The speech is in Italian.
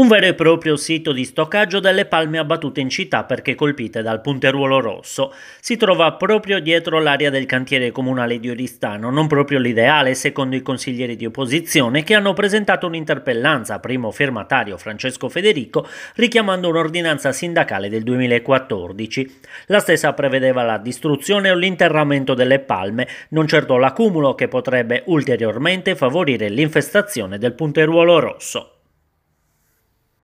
Un vero e proprio sito di stoccaggio delle palme abbattute in città perché colpite dal punteruolo rosso. Si trova proprio dietro l'area del cantiere comunale di Oristano, non proprio l'ideale secondo i consiglieri di opposizione che hanno presentato un'interpellanza, a primo firmatario Francesco Federico, richiamando un'ordinanza sindacale del 2014. La stessa prevedeva la distruzione o l'interramento delle palme, non certo l'accumulo che potrebbe ulteriormente favorire l'infestazione del punteruolo rosso.